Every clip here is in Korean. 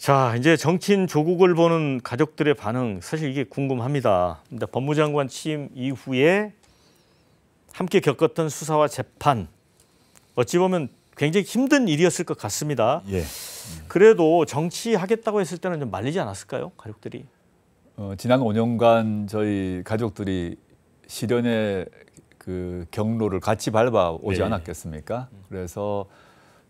자, 이제 정치인 조국을 보는 가족들의 반응 사실 이게 궁금합니다. 근데 법무장관 취임 이후에 함께 겪었던 수사와 재판 어찌 보면 굉장히 힘든 일이었을 것 같습니다. 예. 음. 그래도 정치하겠다고 했을 때는 좀 말리지 않았을까요, 가족들이? 어, 지난 5년간 저희 가족들이 실현의 그 경로를 같이 밟아 오지 네. 예. 않았겠습니까? 그래서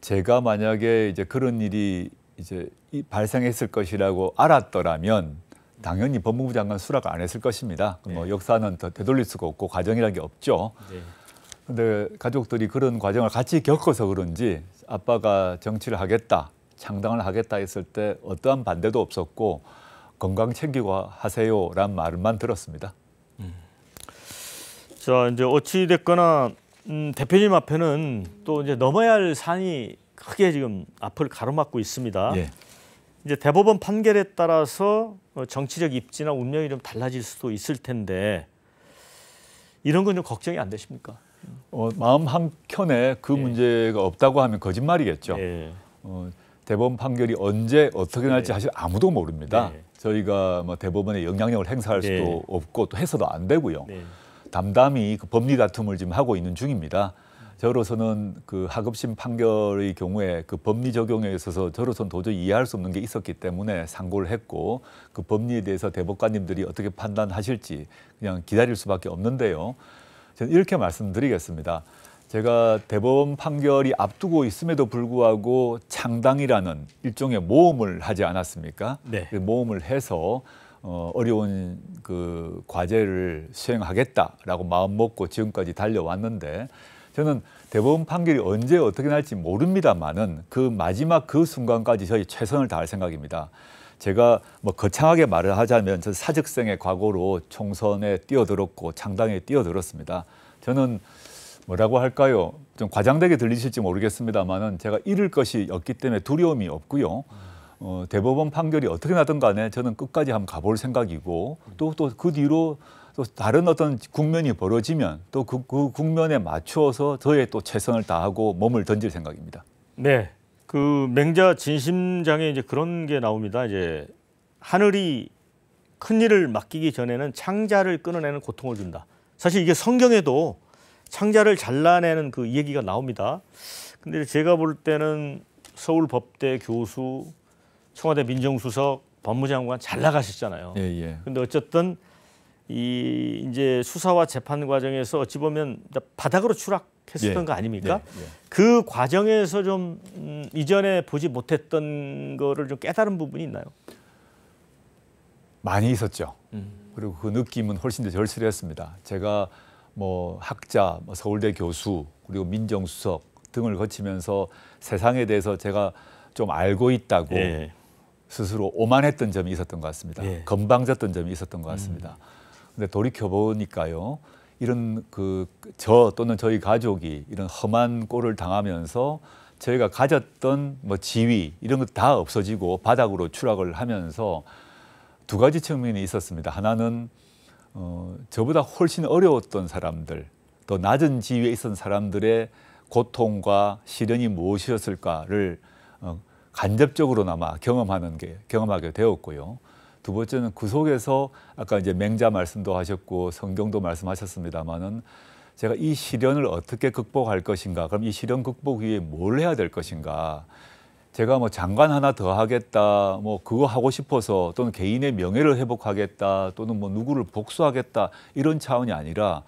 제가 만약에 이제 그런 일이 이제 발생했을 것이라고 알았더라면 당연히 법무부 장관 수락 안 했을 것입니다. 뭐 네. 뭐 역사는 더 되돌릴 수가 없고 과정이라는 게 없죠. 그런데 네. 가족들이 그런 과정을 같이 겪어서 그런지 아빠가 정치를 하겠다, 창당을 하겠다 했을 때 어떠한 반대도 없었고 건강 챙기고 하세요란 말만 들었습니다. 음. 자 이제 어찌 됐거나 음, 대표님 앞에는 또 이제 넘어야 할 산이 크게 지금 앞을 가로막고 있습니다. 예. 이제 대법원 판결에 따라서 어, 정치적 입지나 운명이 좀 달라질 수도 있을 텐데 이런 건좀 걱정이 안 되십니까? 어, 마음 한 켠에 그 예. 문제가 없다고 하면 거짓말이겠죠. 예. 어, 대법원 판결이 언제 어떻게 날지 예. 사실 아무도 모릅니다. 예. 저희가 뭐 대법원의 영향력을 행사할 수도 예. 없고 또 해서도 안 되고요. 네. 담담히 그 법리 다툼을 지금 하고 있는 중입니다. 저로서는 그 하급심 판결의 경우에 그 법리 적용에 있어서 저로서는 도저히 이해할 수 없는 게 있었기 때문에 상고를 했고 그 법리에 대해서 대법관님들이 어떻게 판단하실지 그냥 기다릴 수밖에 없는데요. 저는 이렇게 말씀드리겠습니다. 제가 대법원 판결이 앞두고 있음에도 불구하고 창당이라는 일종의 모험을 하지 않았습니까? 네. 그 모험을 해서 어, 려운그 과제를 수행하겠다라고 마음 먹고 지금까지 달려왔는데 저는 대법원 판결이 언제 어떻게 날지 모릅니다만은 그 마지막 그 순간까지 저희 최선을 다할 생각입니다. 제가 뭐 거창하게 말을 하자면 저 사적생의 과거로 총선에 뛰어들었고 창당에 뛰어들었습니다. 저는 뭐라고 할까요? 좀 과장되게 들리실지 모르겠습니다만은 제가 잃을 것이 없기 때문에 두려움이 없고요. 어, 대법원 판결이 어떻게 나든 간에 저는 끝까지 한번 가볼 생각이고 또 또 그 뒤로 또 다른 어떤 국면이 벌어지면 또그 그 국면에 맞추어서 저의 또 최선을 다하고 몸을 던질 생각입니다. 네. 그 맹자 진심장에 이제 그런 게 나옵니다. 이제 하늘이 큰 일을 맡기기 전에는 창자를 끊어내는 고통을 준다. 사실 이게 성경에도 창자를 잘라내는 그 얘기가 나옵니다. 근데 제가 볼 때는 서울 법대 교수, 청와대 민정수석, 법무장관 잘 나가셨잖아요. 예, 예. 근데 어쨌든 이 이제 수사와 재판 과정에서 어찌 보면 바닥으로 추락했었던 예. 거 아닙니까? 예. 예. 그 과정에서 좀 음, 이전에 보지 못했던 거를 좀 깨달은 부분이 있나요? 많이 있었죠. 음. 그리고 그 느낌은 훨씬 더 절실했습니다. 제가 뭐 학자, 뭐 서울대 교수, 그리고 민정수석 등을 거치면서 세상에 대해서 제가 좀 알고 있다고 예. 스스로 오만했던 점이 있었던 것 같습니다. 예. 건방졌던 점이 있었던 것 같습니다. 음. 근데 돌이켜 보니까요. 이런 그 저 또는 저희 가족이 이런 험한 꼴을 당하면서 저희가 가졌던 뭐 지위 이런 것 다 없어지고 바닥으로 추락을 하면서 두 가지 측면이 있었습니다. 하나는 어, 저보다 훨씬 어려웠던 사람들, 더 낮은 지위에 있었던 사람들의 고통과 시련이 무엇이었을까를 어, 간접적으로나마 경험하는 게 경험하게 되었고요. 두 번째는 그 속에서 아까 이제 맹자 말씀도 하셨고 성경도 말씀하셨습니다마는 제가 이 시련을 어떻게 극복할 것인가? 그럼 이 시련 극복 위해 뭘 해야 될 것인가? 제가 뭐 장관 하나 더 하겠다, 뭐 그거 하고 싶어서 또는 개인의 명예를 회복하겠다, 또는 뭐 누구를 복수하겠다 이런 차원이 아니라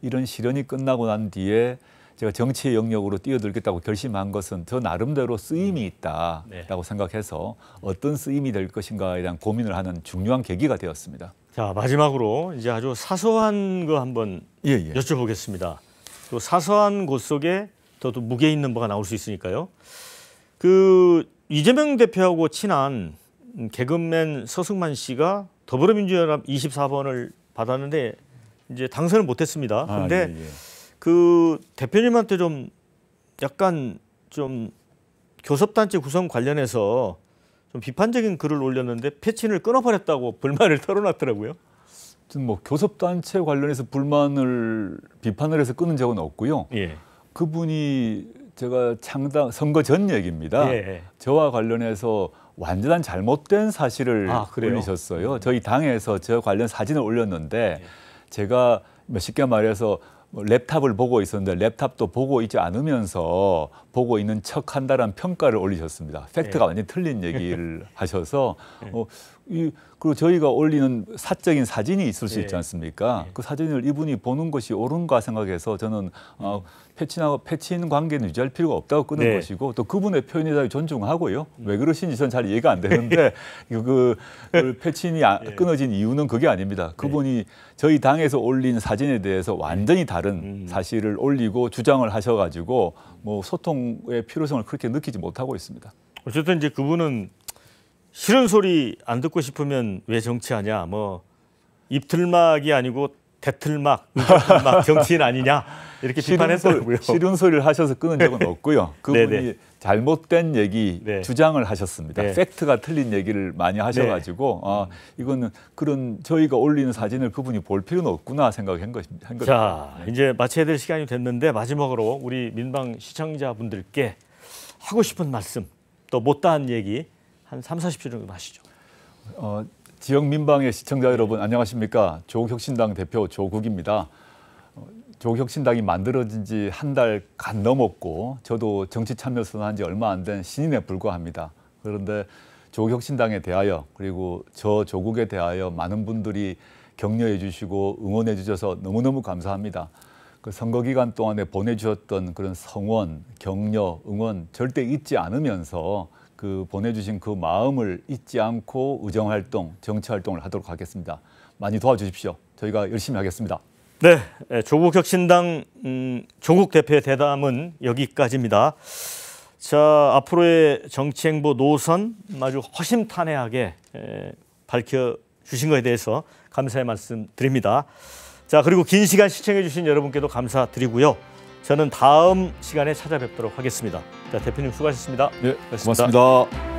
이런 시련이 끝나고 난 뒤에 제가 정치 영역으로 뛰어들겠다고 결심한 것은 저 나름대로 쓰임이 있다라고 네. 생각해서 어떤 쓰임이 될 것인가에 대한 고민을 하는 중요한 계기가 되었습니다. 자 마지막으로 이제 아주 사소한 거 한번 예, 예. 여쭤보겠습니다. 또 그 사소한 곳 속에 또, 무게 있는 뭐가 나올 수 있으니까요. 그 이재명 대표하고 친한 개그맨 서승만 씨가 더불어민주연합 24번을 받았는데 이제 당선을 못했습니다. 그런데 아, 예, 예. 그 대표님한테 좀 약간 좀 교섭단체 구성 관련해서 좀 비판적인 글을 올렸는데 패친을 끊어버렸다고 불만을 털어놨더라고요. 뭐 교섭단체 관련해서 불만을 비판을 해서 끊은 적은 없고요. 예. 그분이 제가 창당 선거 전 얘기입니다. 예. 저와 관련해서 완전한 잘못된 사실을 아, 올리셨어요. 저희 당에서 저 관련 사진을 올렸는데 예. 제가 쉽게 말해서 뭐 랩탑을 보고 있었는데 랩탑도 보고 있지 않으면서 보고 있는 척 한다라는 평가를 올리셨습니다. 팩트가 네. 완전히 틀린 얘기를 하셔서 어, 이, 그리고 저희가 올리는 사적인 사진이 있을 수 예. 있지 않습니까? 예. 그 사진을 이분이 보는 것이 옳은가 생각해서 저는 어, 음. 패친하고 패친 관계는 유지할 필요가 없다고 끊은 네. 것이고 또 그분의 표현에 대해 존중하고요. 음. 왜 그러신지 저는 잘 이해가 안 되는데 예. 그, 그 패친이 아, 끊어진 이유는 그게 아닙니다. 네. 그분이 저희 당에서 올린 사진에 대해서 완전히 다른 음. 사실을 올리고 주장을 하셔가지고 뭐 소통의 필요성을 그렇게 느끼지 못하고 있습니다. 어쨌든 이제 그분은 싫은 소리 안 듣고 싶으면 왜 정치하냐? 뭐 입틀막이 아니고 대틀막, 막 정치인 아니냐? 이렇게 비판했더라고요. 싫은 소리를 하셔서 끊은 적은 없고요. 그분이 네네. 잘못된 얘기 네. 주장을 하셨습니다. 네. 팩트가 틀린 얘기를 많이 하셔가지고 네. 아, 이거는 그런 저희가 올리는 사진을 그분이 볼 필요는 없구나 생각한 것입니다. 자 네. 이제 마쳐야 될 시간이 됐는데 마지막으로 우리 민방 시청자분들께 하고 싶은 말씀 또 못다한 얘기 한 3, 40초 정도 마시죠 어, 지역 민방의 시청자 여러분 안녕하십니까? 조국혁신당 대표 조국입니다. 어, 조국혁신당이 만들어진 지 한 달간 넘었고 저도 정치 참여 선언한 지 얼마 안 된 신인에 불과합니다. 그런데 조국혁신당에 대하여 그리고 저 조국에 대하여 많은 분들이 격려해 주시고 응원해 주셔서 너무너무 감사합니다. 그 선거 기간 동안에 보내주셨던 그런 성원, 격려, 응원 절대 잊지 않으면서 그 보내주신 그 마음을 잊지 않고 의정활동, 정치활동을 하도록 하겠습니다. 많이 도와주십시오. 저희가 열심히 하겠습니다. 네, 예, 조국 혁신당 음, 조국 대표의 대담은 여기까지입니다. 자, 앞으로의 정치행보 노선 아주 허심탄회하게 에, 예, 밝혀 주신 것에 대해서 감사의 말씀 드립니다. 자, 그리고 긴 시간 시청해 주신 여러분께도 감사드리고요. 저는 다음 시간에 찾아뵙도록 하겠습니다. 자, 대표님 수고하셨습니다. 네, 고맙습니다. 고맙습니다.